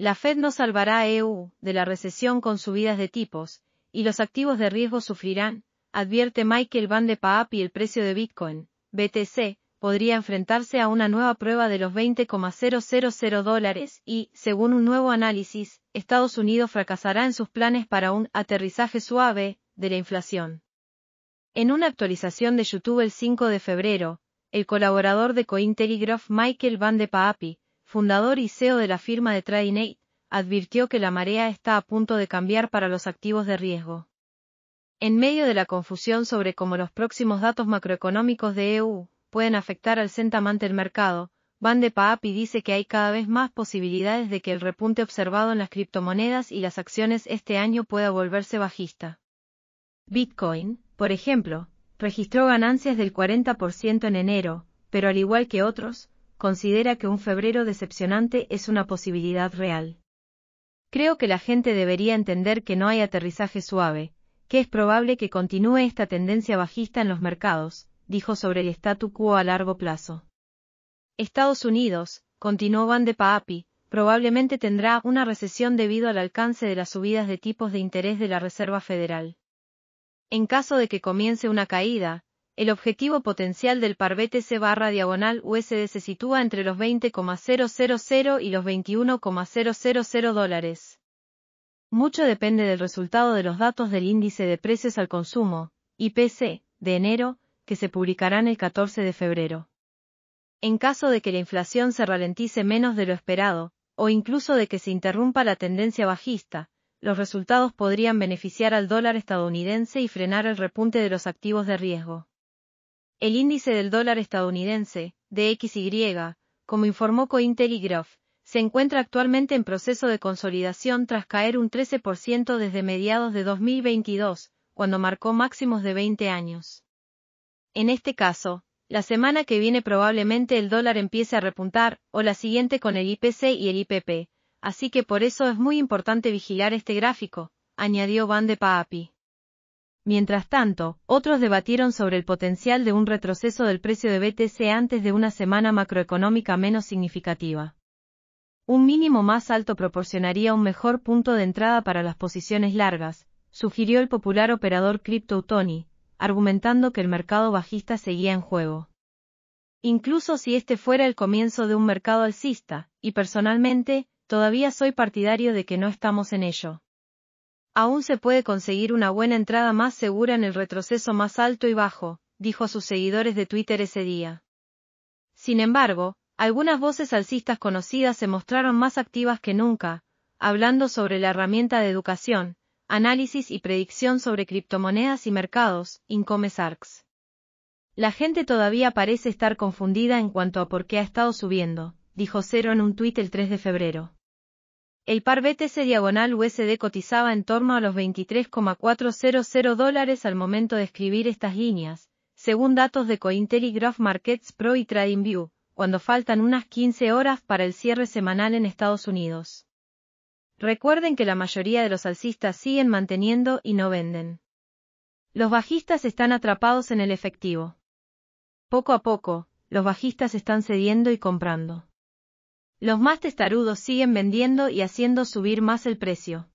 La Fed no salvará a EU de la recesión con subidas de tipos, y los activos de riesgo sufrirán, advierte Michael Van de Paapi el precio de Bitcoin, BTC, podría enfrentarse a una nueva prueba de los 20,000 dólares y, según un nuevo análisis, Estados Unidos fracasará en sus planes para un aterrizaje suave de la inflación. En una actualización de YouTube el 5 de febrero, el colaborador de Cointelegraph Michael Van de Paapi fundador y CEO de la firma de TradingAid, advirtió que la marea está a punto de cambiar para los activos de riesgo. En medio de la confusión sobre cómo los próximos datos macroeconómicos de EU pueden afectar al centamante del mercado, Van de Paapi dice que hay cada vez más posibilidades de que el repunte observado en las criptomonedas y las acciones este año pueda volverse bajista. Bitcoin, por ejemplo, registró ganancias del 40% en enero, pero al igual que otros, considera que un febrero decepcionante es una posibilidad real. Creo que la gente debería entender que no hay aterrizaje suave, que es probable que continúe esta tendencia bajista en los mercados, dijo sobre el statu quo a largo plazo. Estados Unidos, continuó Van de Paapi, probablemente tendrá una recesión debido al alcance de las subidas de tipos de interés de la Reserva Federal. En caso de que comience una caída, el objetivo potencial del par BTC barra diagonal USD se sitúa entre los 20,000 y los 21,000 dólares. Mucho depende del resultado de los datos del índice de precios al consumo, IPC, de enero, que se publicarán el 14 de febrero. En caso de que la inflación se ralentice menos de lo esperado, o incluso de que se interrumpa la tendencia bajista, los resultados podrían beneficiar al dólar estadounidense y frenar el repunte de los activos de riesgo. El índice del dólar estadounidense, DXY, como informó Cointelegraph, se encuentra actualmente en proceso de consolidación tras caer un 13% desde mediados de 2022, cuando marcó máximos de 20 años. En este caso, la semana que viene probablemente el dólar empiece a repuntar, o la siguiente con el IPC y el IPP, así que por eso es muy importante vigilar este gráfico, añadió Van de Paapi. Mientras tanto, otros debatieron sobre el potencial de un retroceso del precio de BTC antes de una semana macroeconómica menos significativa. Un mínimo más alto proporcionaría un mejor punto de entrada para las posiciones largas, sugirió el popular operador crypto Tony, argumentando que el mercado bajista seguía en juego. Incluso si este fuera el comienzo de un mercado alcista, y personalmente, todavía soy partidario de que no estamos en ello. Aún se puede conseguir una buena entrada más segura en el retroceso más alto y bajo, dijo a sus seguidores de Twitter ese día. Sin embargo, algunas voces alcistas conocidas se mostraron más activas que nunca, hablando sobre la herramienta de educación, análisis y predicción sobre criptomonedas y mercados, Income La gente todavía parece estar confundida en cuanto a por qué ha estado subiendo, dijo Cero en un tuit el 3 de febrero el par BTC diagonal USD cotizaba en torno a los 23,400 dólares al momento de escribir estas líneas, según datos de Cointelegraph Markets Pro y TradingView, cuando faltan unas 15 horas para el cierre semanal en Estados Unidos. Recuerden que la mayoría de los alcistas siguen manteniendo y no venden. Los bajistas están atrapados en el efectivo. Poco a poco, los bajistas están cediendo y comprando. Los más testarudos siguen vendiendo y haciendo subir más el precio.